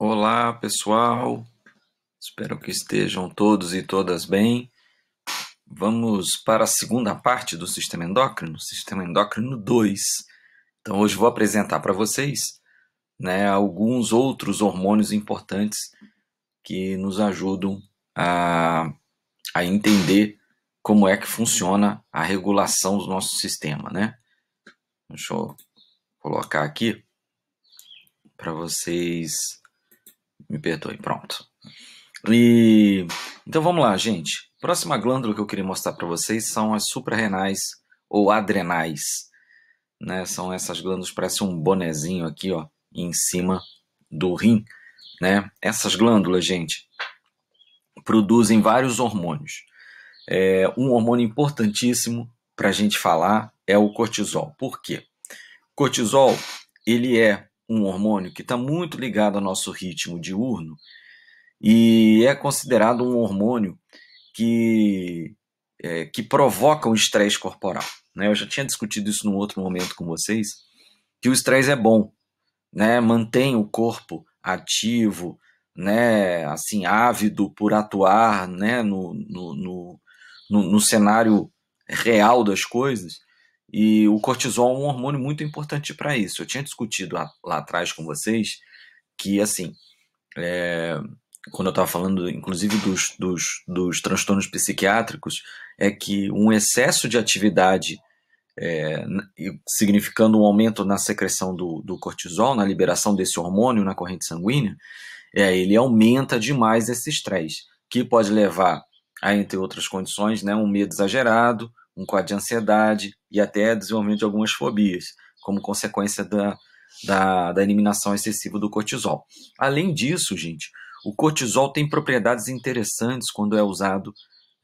Olá, pessoal. Espero que estejam todos e todas bem. Vamos para a segunda parte do sistema endócrino, sistema endócrino 2. Então, hoje vou apresentar para vocês né, alguns outros hormônios importantes que nos ajudam a, a entender como é que funciona a regulação do nosso sistema. Né? Deixa eu colocar aqui para vocês me perdoe, pronto. E então vamos lá, gente. Próxima glândula que eu queria mostrar para vocês são as suprarrenais ou adrenais, né? São essas glândulas parece um bonezinho aqui, ó, em cima do rim, né? Essas glândulas, gente, produzem vários hormônios. É, um hormônio importantíssimo para a gente falar é o cortisol. Por quê? Cortisol ele é um hormônio que está muito ligado ao nosso ritmo diurno e é considerado um hormônio que, é, que provoca um estresse corporal. Né? Eu já tinha discutido isso num outro momento com vocês, que o estresse é bom, né? mantém o corpo ativo, né? assim ávido por atuar né? no, no, no, no, no cenário real das coisas, e o cortisol é um hormônio muito importante para isso. Eu tinha discutido lá, lá, atrás com vocês que, assim, é, quando eu estava falando, inclusive, dos, dos, dos, transtornos psiquiátricos, é que um excesso de atividade, é, significando um aumento na secreção do, do cortisol, na liberação desse hormônio na corrente sanguínea, é, ele aumenta demais esse estresse, que pode levar a, entre outras condições, né, um medo exagerado, um quadro de ansiedade e até desenvolvimento de algumas fobias, como consequência da, da, da eliminação excessiva do cortisol. Além disso, gente, o cortisol tem propriedades interessantes quando é usado,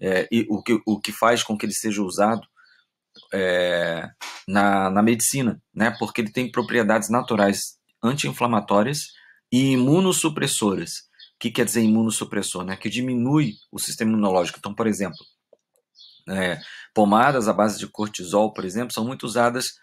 é, e o que, o que faz com que ele seja usado é, na, na medicina, né? porque ele tem propriedades naturais anti-inflamatórias e imunossupressoras. O que quer dizer imunossupressor? Né? Que diminui o sistema imunológico. Então, por exemplo, é, pomadas à base de cortisol, por exemplo, são muito usadas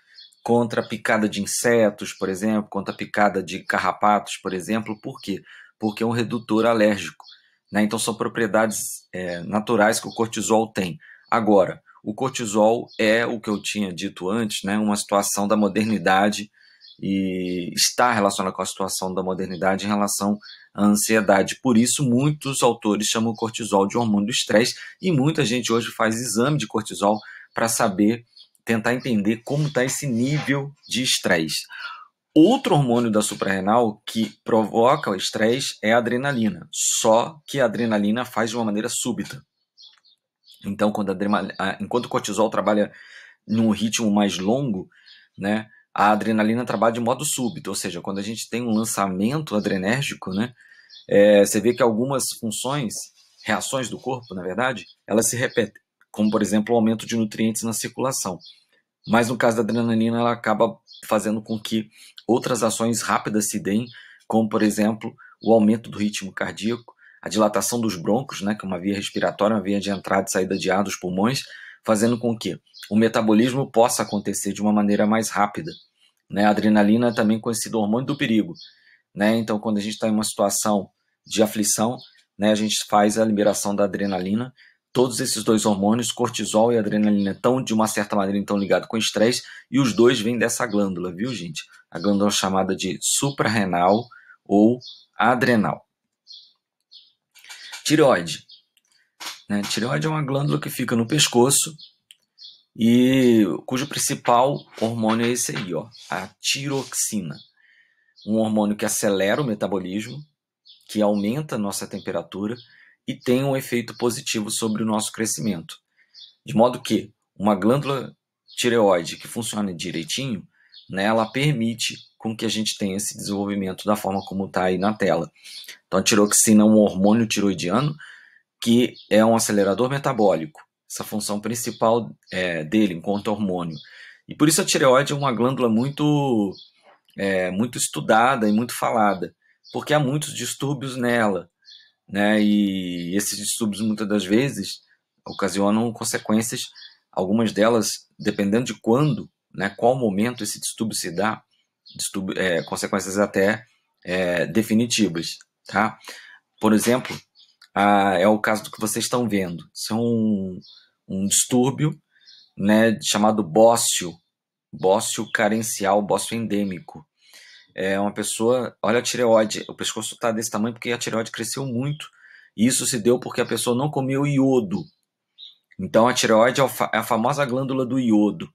contra a picada de insetos, por exemplo, contra a picada de carrapatos, por exemplo. Por quê? Porque é um redutor alérgico. Né? Então, são propriedades é, naturais que o cortisol tem. Agora, o cortisol é o que eu tinha dito antes, né? uma situação da modernidade e está relacionada com a situação da modernidade em relação a ansiedade. Por isso, muitos autores chamam o cortisol de hormônio do estresse e muita gente hoje faz exame de cortisol para saber, tentar entender como está esse nível de estresse. Outro hormônio da suprarrenal que provoca o estresse é a adrenalina, só que a adrenalina faz de uma maneira súbita. Então, quando a, enquanto o cortisol trabalha num ritmo mais longo, né, a adrenalina trabalha de modo súbito, ou seja, quando a gente tem um lançamento adrenérgico, né, é, você vê que algumas funções, reações do corpo, na verdade, elas se repetem, como por exemplo o aumento de nutrientes na circulação. Mas no caso da adrenalina, ela acaba fazendo com que outras ações rápidas se deem, como por exemplo o aumento do ritmo cardíaco, a dilatação dos broncos, né, que é uma via respiratória, uma via de entrada e saída de ar dos pulmões, fazendo com que o metabolismo possa acontecer de uma maneira mais rápida. Né? A adrenalina é também conhecido hormônio do perigo. Né? Então, quando a gente está em uma situação de aflição, né, a gente faz a liberação da adrenalina. Todos esses dois hormônios, cortisol e adrenalina, estão de uma certa maneira então ligados com estresse, e os dois vêm dessa glândula, viu, gente? A glândula chamada de suprarrenal ou adrenal. Tireoide. Né? Tireoide é uma glândula que fica no pescoço e cujo principal hormônio é esse aí, ó, a tiroxina. Um hormônio que acelera o metabolismo, que aumenta a nossa temperatura e tem um efeito positivo sobre o nosso crescimento. De modo que uma glândula tireoide que funciona direitinho, né, ela permite com que a gente tenha esse desenvolvimento da forma como está aí na tela. Então, a tiroxina é um hormônio tiroidiano que é um acelerador metabólico. Essa função principal é, dele enquanto hormônio. E por isso a tireoide é uma glândula muito, é, muito estudada e muito falada, porque há muitos distúrbios nela. Né? E esses distúrbios muitas das vezes ocasionam consequências, algumas delas, dependendo de quando, né, qual momento esse distúrbio se dá, distúrbio, é, consequências até é, definitivas. Tá? Por exemplo, ah, é o caso do que vocês estão vendo. Isso é um, um distúrbio né, chamado bócio, bócio carencial, bócio endêmico. É uma pessoa, olha a tireoide, o pescoço está desse tamanho porque a tireoide cresceu muito. E isso se deu porque a pessoa não comeu iodo. Então a tireoide é, é a famosa glândula do iodo.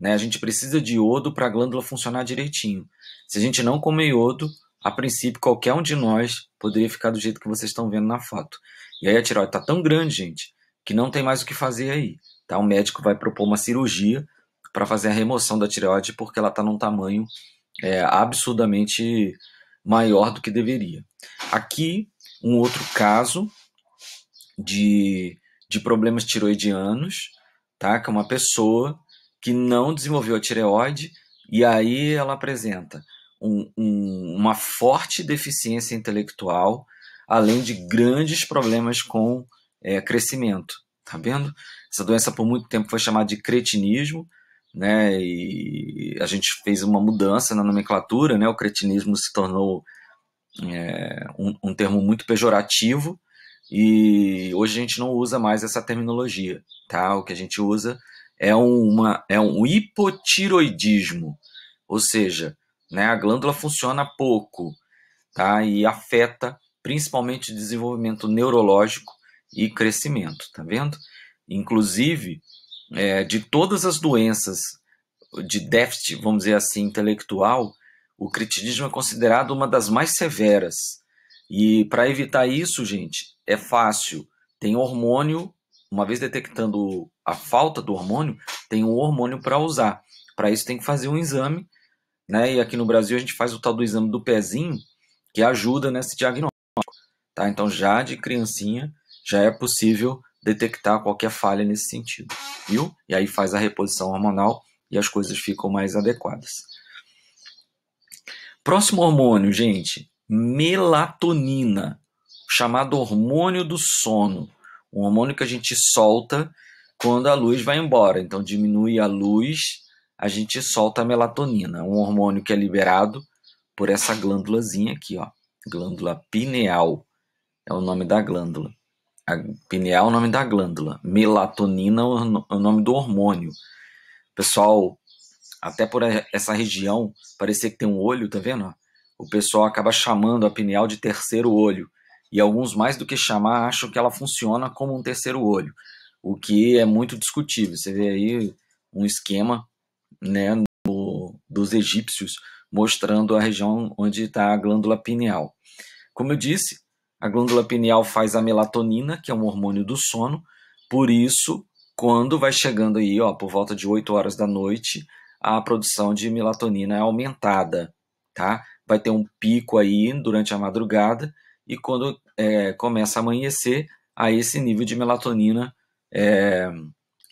Né? A gente precisa de iodo para a glândula funcionar direitinho. Se a gente não comer iodo, a princípio qualquer um de nós poderia ficar do jeito que vocês estão vendo na foto. E aí a tireoide está tão grande, gente, que não tem mais o que fazer aí. Tá? O médico vai propor uma cirurgia para fazer a remoção da tireoide porque ela está num tamanho é, absurdamente maior do que deveria. Aqui, um outro caso de, de problemas tiroidianos, tá? que é uma pessoa que não desenvolveu a tireoide e aí ela apresenta um, uma forte deficiência intelectual, além de grandes problemas com é, crescimento. Tá vendo? Essa doença por muito tempo foi chamada de cretinismo, né? E a gente fez uma mudança na nomenclatura, né? O cretinismo se tornou é, um, um termo muito pejorativo e hoje a gente não usa mais essa terminologia, tá? O que a gente usa é, uma, é um hipotiroidismo, ou seja, né? A glândula funciona pouco tá? e afeta principalmente desenvolvimento neurológico e crescimento, tá vendo? Inclusive, é, de todas as doenças de déficit, vamos dizer assim, intelectual, o critidismo é considerado uma das mais severas. E para evitar isso, gente, é fácil. Tem hormônio, uma vez detectando a falta do hormônio, tem um hormônio para usar. Para isso tem que fazer um exame né? E aqui no Brasil a gente faz o tal do exame do pezinho, que ajuda nesse diagnóstico, tá? Então já de criancinha já é possível detectar qualquer falha nesse sentido, viu? E aí faz a reposição hormonal e as coisas ficam mais adequadas. Próximo hormônio, gente, melatonina, chamado hormônio do sono, um hormônio que a gente solta quando a luz vai embora. Então diminui a luz a gente solta a melatonina, um hormônio que é liberado por essa glândulazinha aqui, ó, glândula pineal. É o nome da glândula. A pineal é o nome da glândula. Melatonina é o é nome do hormônio. Pessoal, até por essa região, parecia que tem um olho, tá vendo? O pessoal acaba chamando a pineal de terceiro olho. E alguns, mais do que chamar, acham que ela funciona como um terceiro olho, o que é muito discutível. Você vê aí um esquema né, no, dos egípcios, mostrando a região onde está a glândula pineal. Como eu disse, a glândula pineal faz a melatonina, que é um hormônio do sono, por isso, quando vai chegando aí, ó, por volta de 8 horas da noite, a produção de melatonina é aumentada, tá? Vai ter um pico aí durante a madrugada e quando é, começa a amanhecer, aí esse nível de melatonina é,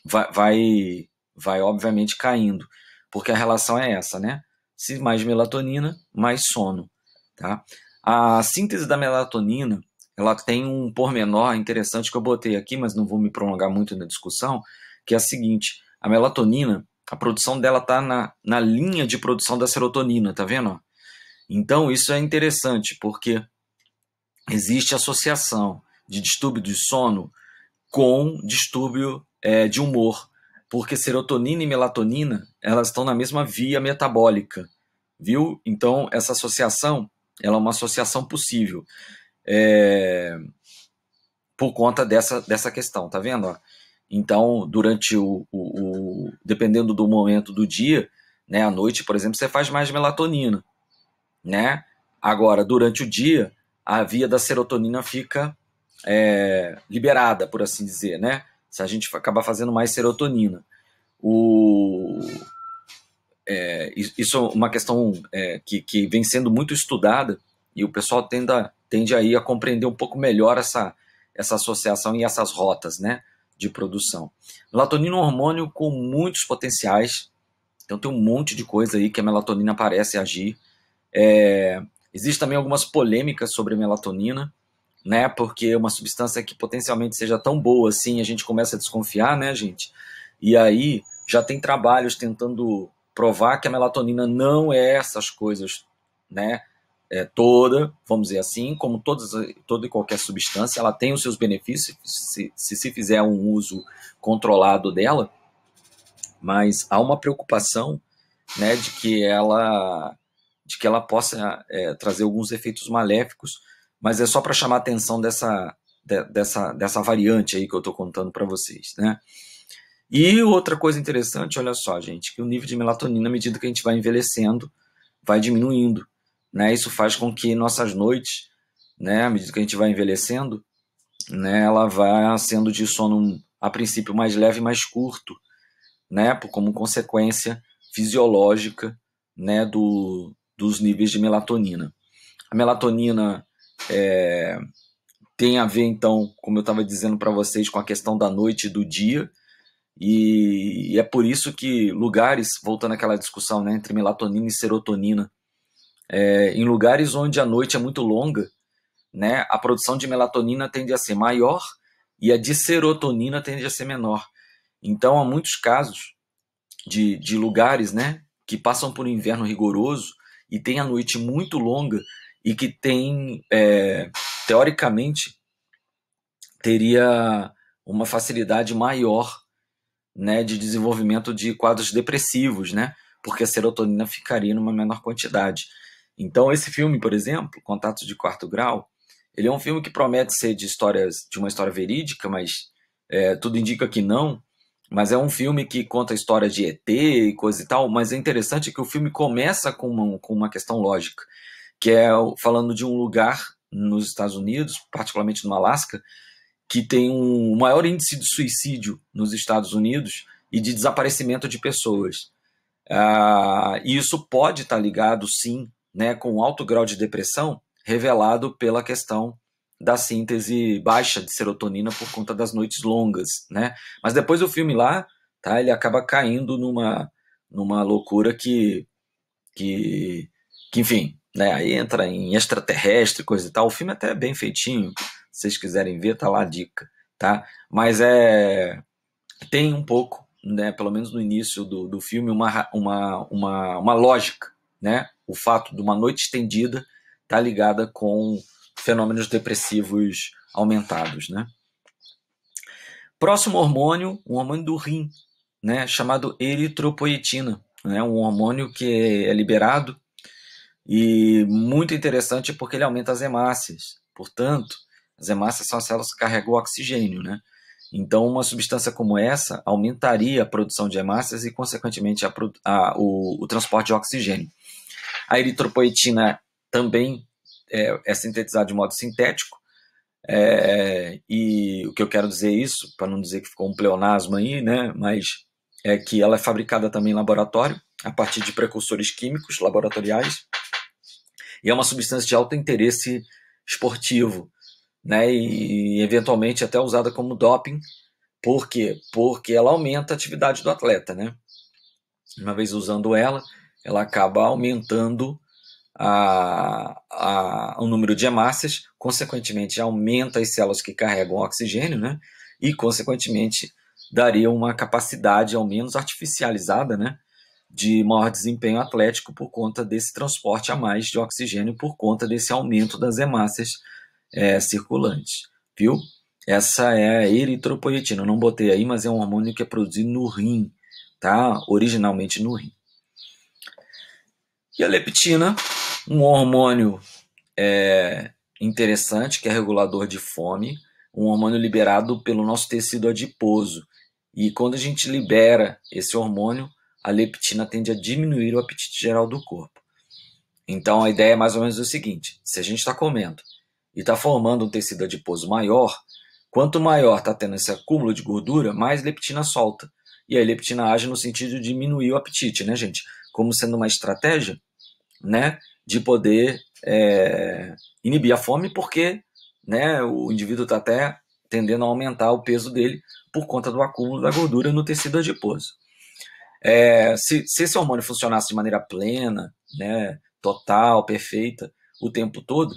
vai, vai vai obviamente caindo, porque a relação é essa, né? Se mais melatonina, mais sono, tá? A síntese da melatonina, ela tem um pormenor interessante que eu botei aqui, mas não vou me prolongar muito na discussão, que é a seguinte, a melatonina, a produção dela tá na, na linha de produção da serotonina, tá vendo? Então isso é interessante, porque existe associação de distúrbio de sono com distúrbio é, de humor porque serotonina e melatonina elas estão na mesma via metabólica, viu? Então essa associação ela é uma associação possível é... por conta dessa, dessa questão, tá vendo? Ó? Então durante o, o, o, dependendo do momento do dia, né, à noite por exemplo você faz mais melatonina, né? Agora durante o dia a via da serotonina fica é, liberada, por assim dizer, né? se a gente acabar fazendo mais serotonina. O, é, isso é uma questão é, que, que vem sendo muito estudada e o pessoal tende, a, tende aí a compreender um pouco melhor essa, essa associação e essas rotas né, de produção. Melatonina é um hormônio com muitos potenciais, então tem um monte de coisa aí que a melatonina parece agir. É, Existem também algumas polêmicas sobre a melatonina né? Porque uma substância que potencialmente seja tão boa assim, a gente começa a desconfiar, né, gente? E aí já tem trabalhos tentando provar que a melatonina não é essas coisas, né? É toda, vamos dizer assim, como todas, toda e qualquer substância, ela tem os seus benefícios se, se se fizer um uso controlado dela, mas há uma preocupação, né, de que ela, de que ela possa é, trazer alguns efeitos maléficos mas é só para chamar a atenção dessa, de, dessa, dessa variante aí que eu estou contando para vocês, né? E outra coisa interessante, olha só, gente, que o nível de melatonina, à medida que a gente vai envelhecendo, vai diminuindo, né? Isso faz com que nossas noites, né, à medida que a gente vai envelhecendo, né, ela vá sendo de sono a princípio mais leve e mais curto, né, como consequência fisiológica, né, do, dos níveis de melatonina. A melatonina é, tem a ver, então, como eu estava dizendo para vocês, com a questão da noite e do dia. E, e é por isso que lugares, voltando àquela discussão né, entre melatonina e serotonina, é, em lugares onde a noite é muito longa, né, a produção de melatonina tende a ser maior e a de serotonina tende a ser menor. Então, há muitos casos de, de lugares né, que passam por um inverno rigoroso e tem a noite muito longa e que tem, é, teoricamente, teria uma facilidade maior né, de desenvolvimento de quadros depressivos, né? Porque a serotonina ficaria numa menor quantidade. Então, esse filme, por exemplo, Contato de Quarto Grau, ele é um filme que promete ser de histórias de uma história verídica, mas é, tudo indica que não. Mas é um filme que conta a história de ET e coisa e tal. Mas é interessante que o filme começa com uma, com uma questão lógica que é falando de um lugar nos Estados Unidos, particularmente no Alasca, que tem um maior índice de suicídio nos Estados Unidos e de desaparecimento de pessoas. Ah, e isso pode estar ligado, sim, né, com alto grau de depressão revelado pela questão da síntese baixa de serotonina por conta das noites longas, né? Mas depois o filme lá, tá? Ele acaba caindo numa numa loucura que que, que enfim, né? Aí entra em extraterrestre, coisa e tal. O filme até é bem feitinho. Se vocês quiserem ver, tá lá a dica, tá? Mas é tem um pouco, né? Pelo menos no início do, do filme uma, uma, uma, uma lógica, né? O fato de uma noite estendida tá ligada com fenômenos depressivos aumentados, né? Próximo hormônio, um hormônio do rim, né? Chamado eritropoietina, né? Um hormônio que é liberado e muito interessante porque ele aumenta as hemácias. Portanto, as hemácias são as células que carregam o oxigênio, né? Então, uma substância como essa aumentaria a produção de hemácias e, consequentemente, a, a, o, o, transporte de oxigênio. A eritropoetina também é, é sintetizada de modo sintético, é, e o que eu quero dizer é isso, para não dizer que ficou um pleonasmo aí, né? Mas é que ela é fabricada também em laboratório, a partir de precursores químicos laboratoriais e é uma substância de alto interesse esportivo, né? E, e eventualmente até usada como doping. Por quê? Porque ela aumenta a atividade do atleta, né? Uma vez usando ela, ela acaba aumentando a, a, o número de hemácias, consequentemente aumenta as células que carregam oxigênio, né? E consequentemente daria uma capacidade, ao menos artificializada, né? de maior desempenho atlético por conta desse transporte a mais de oxigênio, por conta desse aumento das hemácias é, circulantes, viu? Essa é a eritropoietina, não botei aí, mas é um hormônio que é produzido no rim, tá? Originalmente no rim. E a leptina, um hormônio é, interessante, que é regulador de fome, um hormônio liberado pelo nosso tecido adiposo. E quando a gente libera esse hormônio, a leptina tende a diminuir o apetite geral do corpo. Então a ideia é mais ou menos o seguinte: se a gente está comendo e está formando um tecido adiposo maior, quanto maior está tendo esse acúmulo de gordura, mais leptina solta. E a leptina age no sentido de diminuir o apetite, né, gente? Como sendo uma estratégia, né, de poder é, inibir a fome, porque, né, o indivíduo está até tendendo a aumentar o peso dele por conta do acúmulo da gordura no tecido adiposo. É, se, se esse hormônio funcionasse de maneira plena, né, total, perfeita, o tempo todo,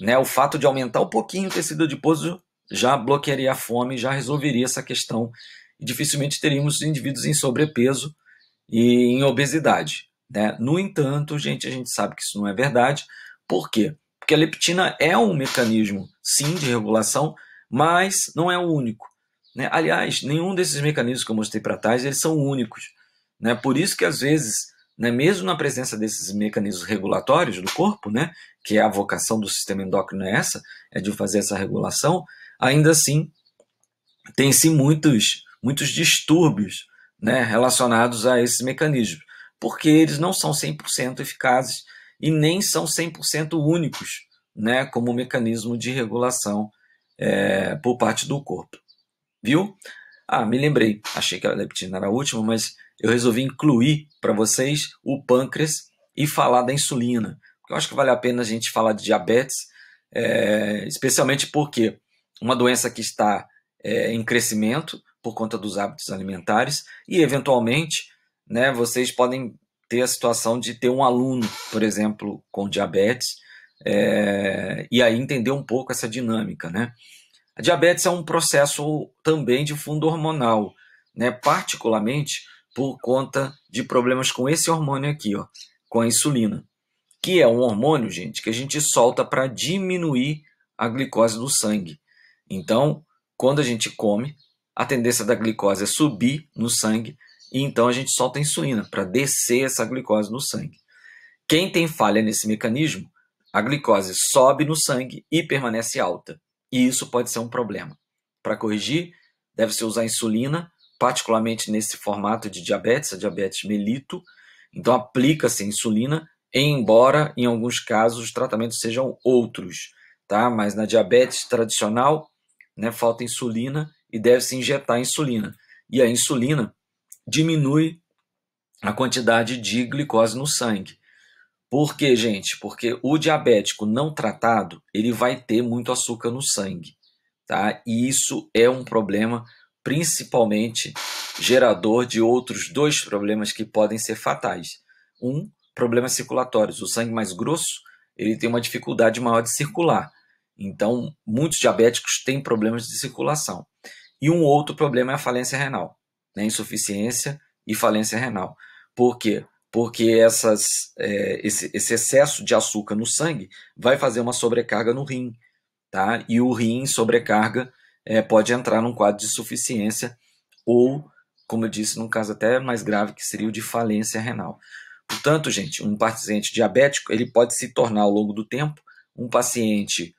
né, o fato de aumentar um pouquinho o tecido adiposo já bloquearia a fome, já resolveria essa questão. E dificilmente teríamos indivíduos em sobrepeso e em obesidade. Né? No entanto, gente, a gente sabe que isso não é verdade. Por quê? Porque a leptina é um mecanismo, sim, de regulação, mas não é o único. Né? Aliás, nenhum desses mecanismos que eu mostrei para trás, eles são únicos. Né? Por isso que às vezes, né, mesmo na presença desses mecanismos regulatórios do corpo, né, que é a vocação do sistema endócrino é essa, é de fazer essa regulação, ainda assim tem-se muitos, muitos distúrbios né, relacionados a esses mecanismos, porque eles não são 100% eficazes e nem são 100% únicos né, como mecanismo de regulação é, por parte do corpo. Viu? Ah, me lembrei, achei que a leptina era a última, mas eu resolvi incluir para vocês o pâncreas e falar da insulina. Eu acho que vale a pena a gente falar de diabetes, é, especialmente porque uma doença que está é, em crescimento por conta dos hábitos alimentares e, eventualmente, né, vocês podem ter a situação de ter um aluno, por exemplo, com diabetes é, e aí entender um pouco essa dinâmica, né? A diabetes é um processo também de fundo hormonal, né? Particularmente por conta de problemas com esse hormônio aqui, ó, com a insulina, que é um hormônio, gente, que a gente solta para diminuir a glicose no sangue. Então, quando a gente come, a tendência da glicose é subir no sangue e então a gente solta a insulina para descer essa glicose no sangue. Quem tem falha nesse mecanismo, a glicose sobe no sangue e permanece alta. E isso pode ser um problema. Para corrigir, deve-se usar insulina particularmente nesse formato de diabetes, a diabetes mellito, Então aplica-se insulina, embora em alguns casos os tratamentos sejam outros, tá? Mas na diabetes tradicional, né, falta insulina e deve-se injetar insulina. E a insulina diminui a quantidade de glicose no sangue. Por quê, gente? Porque o diabético não tratado, ele vai ter muito açúcar no sangue, tá? E isso é um problema principalmente gerador de outros dois problemas que podem ser fatais. Um, problemas circulatórios. O sangue mais grosso ele tem uma dificuldade maior de circular. Então, muitos diabéticos têm problemas de circulação. E um outro problema é a falência renal, né? insuficiência e falência renal. Por quê? Porque essas, é, esse, esse, excesso de açúcar no sangue vai fazer uma sobrecarga no rim, tá? E o rim sobrecarga é, pode entrar num quadro de insuficiência ou, como eu disse, num caso até mais grave, que seria o de falência renal. Portanto, gente, um paciente diabético ele pode se tornar ao longo do tempo um paciente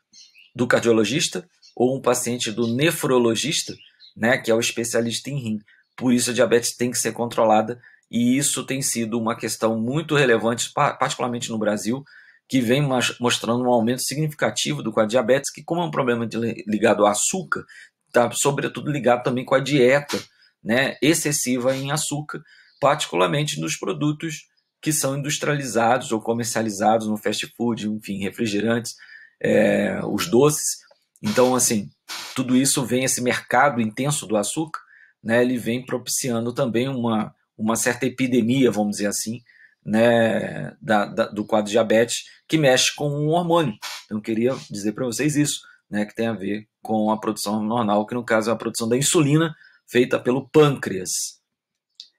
do cardiologista ou um paciente do nefrologista, né, que é o especialista em rim. Por isso a diabetes tem que ser controlada e isso tem sido uma questão muito relevante, particularmente no Brasil, que vem mostrando um aumento significativo do com a diabetes, que como é um problema de, ligado ao açúcar, está sobretudo ligado também com a dieta né, excessiva em açúcar, particularmente nos produtos que são industrializados ou comercializados no fast food, enfim, refrigerantes, é, os doces. Então, assim, tudo isso vem, esse mercado intenso do açúcar, né, ele vem propiciando também uma, uma certa epidemia, vamos dizer assim, né, da, da, do quadro diabetes que mexe com um hormônio. Então, queria dizer para vocês isso, né, que tem a ver com a produção hormonal, que no caso é a produção da insulina feita pelo pâncreas.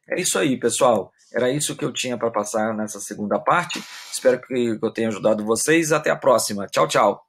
É isso aí, pessoal. Era isso que eu tinha para passar nessa segunda parte. Espero que eu tenha ajudado vocês. Até a próxima. Tchau, tchau.